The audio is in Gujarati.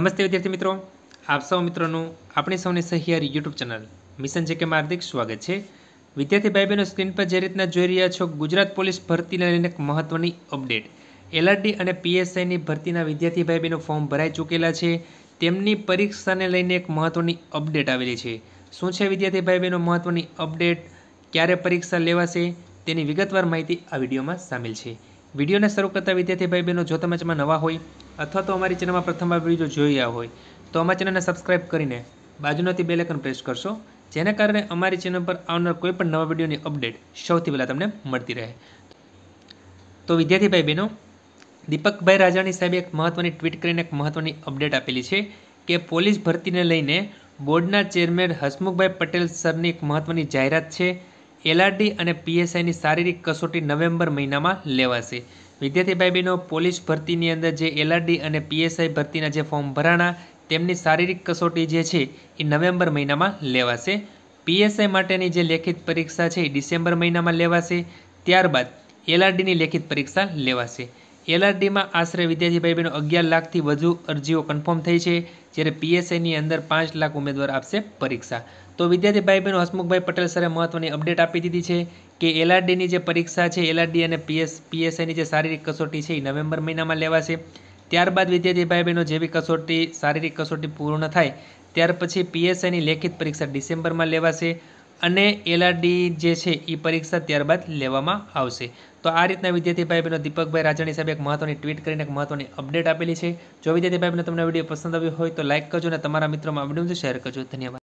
નમસ્તે વિદ્યાર્થી મિત્રો આપ સૌ મિત્રોનું આપણી સૌની સહિયારી યુટ્યુબ ચેનલ મિશન જે કે હાર્દિક સ્વાગત છે વિદ્યાર્થી ભાઈ બહેનો સ્ક્રીન પર જે રીતના જોઈ રહ્યા છો ગુજરાત પોલીસ ભરતીને લઈને એક મહત્ત્વની અપડેટ એલઆરડી અને પીએસઆઈની ભરતીના વિદ્યાર્થી ભાઈ બહેનો ફોર્મ ભરાઈ ચૂકેલા છે તેમની પરીક્ષાને લઈને એક મહત્ત્વની અપડેટ આવેલી છે શું છે વિદ્યાર્થી ભાઈ બહેનો મહત્ત્વની અપડેટ ક્યારે પરીક્ષા લેવાશે તેની વિગતવાર માહિતી આ વિડીયોમાં સામેલ છે વિડીયોને શરૂ કરતા વિદ્યાર્થી ભાઈ બહેનો જો તમે નવા હોય અથવા તો અમારી ચેનલમાં પ્રથમવાર વિડીયો જોઈ રહ્યા હોય તો અમારી ચેનલને સબસ્ક્રાઈબ કરીને બાજુનાથી બે લેકન પ્રેસ કરશો જેના કારણે અમારી ચેનલ પર આવનાર કોઈપણ નવા વિડીયોની અપડેટ સૌથી પહેલાં તમને મળતી રહે તો વિદ્યાર્થીભાઈ બહેનો દીપકભાઈ રાજાણી સાહેબે એક મહત્ત્વની ટ્વીટ કરીને એક મહત્ત્વની અપડેટ આપેલી છે કે પોલીસ ભરતીને લઈને બોર્ડના ચેરમેન હસમુખભાઈ પટેલ સરની એક મહત્ત્વની જાહેરાત છે એલઆરડી અને પીએસઆઈની શારીરિક કસોટી નવેમ્બર મહિનામાં લેવાશે વિદ્યાર્થીભાઈ બહેનો પોલીસ ભરતીની અંદર જે એલઆરડી અને પીએસઆઈ ભરતીના જે ફોર્મ ભરાણા તેમની શારીરિક કસોટી જે છે એ નવેમ્બર મહિનામાં લેવાશે પીએસઆઈ માટેની જે લેખિત પરીક્ષા છે એ ડિસેમ્બર મહિનામાં લેવાશે ત્યારબાદ એલઆરડીની લેખિત પરીક્ષા લેવાશે એલઆરડીમાં આશરે વિદ્યાર્થી ભાઈ બહેનો અગિયાર લાખથી વધુ અરજીઓ કન્ફર્મ થઈ છે જ્યારે પીએસઆઈની અંદર પાંચ લાખ ઉમેદવાર આપશે પરીક્ષા તો વિદ્યાર્થી ભાઈ બહેનો હસમુખભાઈ પટેલ સરે મહત્વની અપડેટ આપી દીધી છે કે એલઆરડીની જે પરીક્ષા છે એલઆરડી અને પીએસ પીએસઆઈની જે શારીરિક કસોટી છે એ નવેમ્બર મહિનામાં લેવાશે ત્યારબાદ વિદ્યાર્થી ભાઈ બહેનો જેવી કસોટી શારીરિક કસોટી પૂર્ણ થાય ત્યાર પછી પીએસઆઈની લેખિત પરીક્ષા ડિસેમ્બરમાં લેવાશે અને એલઆરડી જે છે એ પરીક્ષા ત્યારબાદ લેવામાં આવશે તો આ રીતના વિદ્યાર્થી ભાઈ બહેનો દીપકભાઈ રાજાણી સાહેબ એક મહત્વની ટ્વીટ કરીને એક મહત્વની અપડેટ આપેલી છે જો વિદ્યાર્થી ભાઈ બહેનો તમને વિડીયો પસંદ આવ્યો હોય તો લાઇક કરજો અને તમારા મિત્રોમાં વિડીયો શેર કરજો ધન્યવાદ